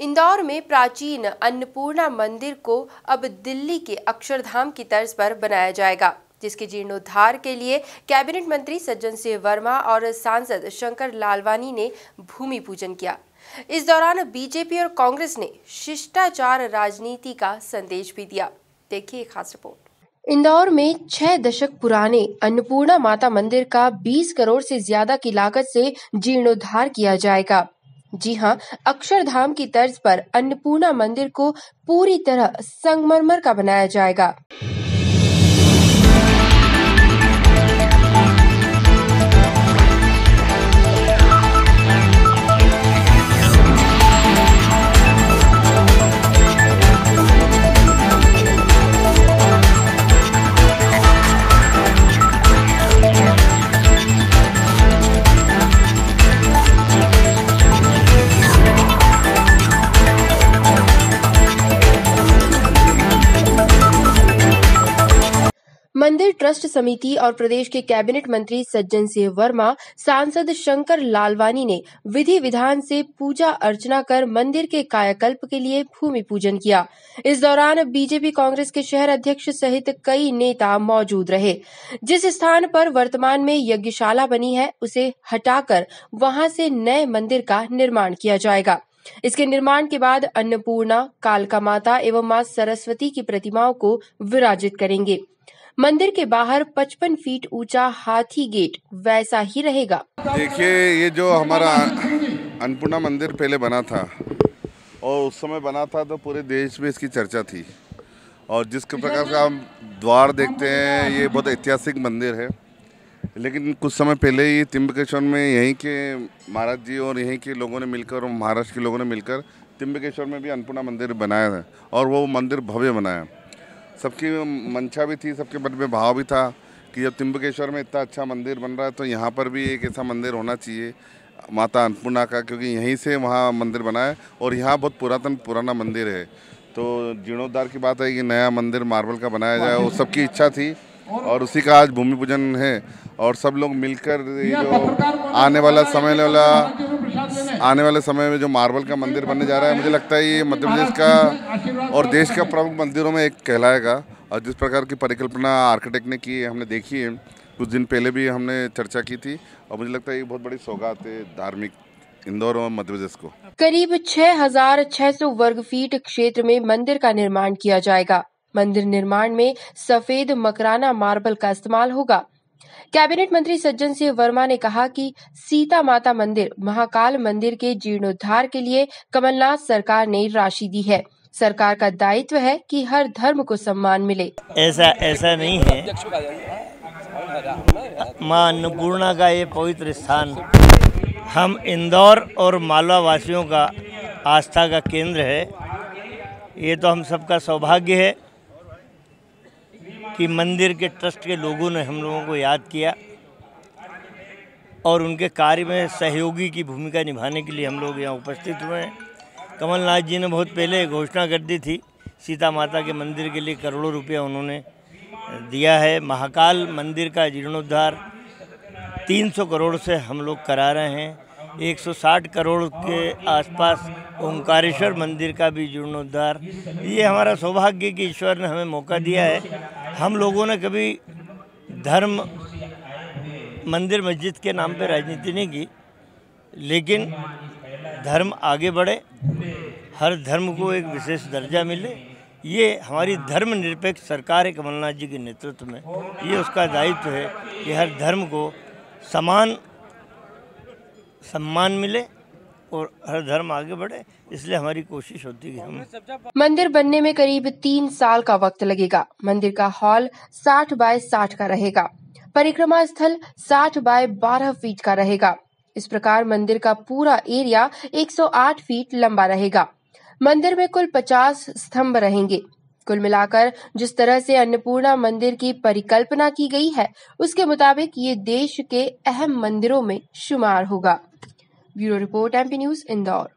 इंदौर में प्राचीन अन्नपूर्णा मंदिर को अब दिल्ली के अक्षरधाम की तर्ज पर बनाया जाएगा जिसके जीर्णोद्धार के लिए कैबिनेट मंत्री सज्जन सिंह वर्मा और सांसद शंकर लालवानी ने भूमि पूजन किया इस दौरान बीजेपी और कांग्रेस ने शिष्टाचार राजनीति का संदेश भी दिया देखिए खास रिपोर्ट इंदौर में छह दशक पुराने अन्नपूर्णा माता मंदिर का 20 करोड़ से ज्यादा की लागत से जीर्णोद्धार किया जाएगा जी हाँ अक्षरधाम की तर्ज पर अन्नपूर्णा मंदिर को पूरी तरह संगमरमर का बनाया जाएगा मंदिर ट्रस्ट समिति और प्रदेश के कैबिनेट मंत्री सज्जन सिंह वर्मा सांसद शंकर लालवानी ने विधि विधान से पूजा अर्चना कर मंदिर के कायाकल्प के लिए भूमि पूजन किया इस दौरान बीजेपी कांग्रेस के शहर अध्यक्ष सहित कई नेता मौजूद रहे जिस स्थान पर वर्तमान में यज्ञशाला बनी है उसे हटाकर वहां से नए मंदिर का निर्माण किया जाएगा इसके निर्माण के बाद अन्नपूर्णा कालका माता एवं मां सरस्वती की प्रतिमाओं को विराजित करेंगे मंदिर के बाहर 55 फीट ऊंचा हाथी गेट वैसा ही रहेगा देखिए ये जो हमारा अन्नपूर्णा मंदिर पहले बना था और उस समय बना था तो पूरे देश में इसकी चर्चा थी और जिस प्रकार का हम द्वार देखते हैं ये बहुत ऐतिहासिक मंदिर है लेकिन कुछ समय पहले ही तिम्बकेश्वर में यहीं के महाराज जी और यहीं के लोगों ने मिलकर और महाराष्ट्र के लोगों ने मिलकर तिम्बकेश्वर में भी अन्नपूर्णा मंदिर बनाया था और वो मंदिर भव्य बनाया सबकी मंशा भी थी सबके मन में भाव भी था कि जब तिम्बकेश्वर में इतना अच्छा मंदिर बन रहा है तो यहाँ पर भी एक ऐसा मंदिर होना चाहिए माता अन्नपूर्णा का क्योंकि यहीं से वहाँ मंदिर बना है और यहाँ बहुत पुरातन पुराना मंदिर है तो जीर्णोद्धार की बात है कि नया मंदिर मार्बल का बनाया जाए वो सबकी इच्छा थी और उसी का आज भूमि पूजन है और सब लोग मिलकर जो आने वाला समय वाला आने वाले समय में जो मार्बल का मंदिर बनने जा रहा है मुझे लगता है ये मध्य प्रदेश का और देश का प्रमुख मंदिरों में एक कहलाएगा और जिस प्रकार की परिकल्पना आर्किटेक्ट ने की हमने देखी है कुछ दिन पहले भी हमने चर्चा की थी और मुझे लगता है ये बहुत बड़ी सौगात है धार्मिक इंदौर और मध्य प्रदेश को करीब छह हजार छह सौ वर्ग फीट क्षेत्र में मंदिर का निर्माण किया जाएगा मंदिर निर्माण में सफेद मकराना मार्बल का इस्तेमाल होगा कैबिनेट मंत्री सज्जन सिंह वर्मा ने कहा कि सीता माता मंदिर महाकाल मंदिर के जीर्णोद्वार के लिए कमलनाथ सरकार ने राशि दी है सरकार का दायित्व है कि हर धर्म को सम्मान मिले ऐसा ऐसा नहीं है माँ अन्नपूर्णा का ये पवित्र स्थान हम इंदौर और मालवा वासियों का आस्था का केंद्र है ये तो हम सबका सौभाग्य है कि मंदिर के ट्रस्ट के लोगों ने हम लोगों को याद किया और उनके कार्य में सहयोगी की भूमिका निभाने के लिए हम लोग यहाँ उपस्थित हुए हैं कमलनाथ जी ने बहुत पहले घोषणा कर दी थी सीता माता के मंदिर के लिए करोड़ों रुपया उन्होंने दिया है महाकाल मंदिर का जीर्णोद्धार 300 करोड़ से हम लोग करा रहे हैं 160 करोड़ के आसपास ओंकारेश्वर मंदिर का भी जीर्णोद्धार ये हमारा सौभाग्य कि ईश्वर ने हमें मौका दिया है हम लोगों ने कभी धर्म मंदिर मस्जिद के नाम पे राजनीति नहीं की लेकिन धर्म आगे बढ़े हर धर्म को एक विशेष दर्जा मिले ये हमारी धर्मनिरपेक्ष सरकार है कमलनाथ जी के नेतृत्व में ये उसका दायित्व है कि हर धर्म को समान सम्मान मिले और हर धर्म आगे बढ़े इसलिए हमारी कोशिश होती है हम मंदिर बनने में करीब तीन साल का वक्त लगेगा मंदिर का हॉल साठ बाय साठ का रहेगा परिक्रमा स्थल साठ बाय बारह फीट का रहेगा इस प्रकार मंदिर का पूरा एरिया 108 फीट लंबा रहेगा मंदिर में कुल 50 स्तंभ रहेंगे कुल मिलाकर जिस तरह से अन्नपूर्णा मंदिर की परिकल्पना की गई है उसके मुताबिक ये देश के अहम मंदिरों में शुमार होगा Bureau Report MP news Indore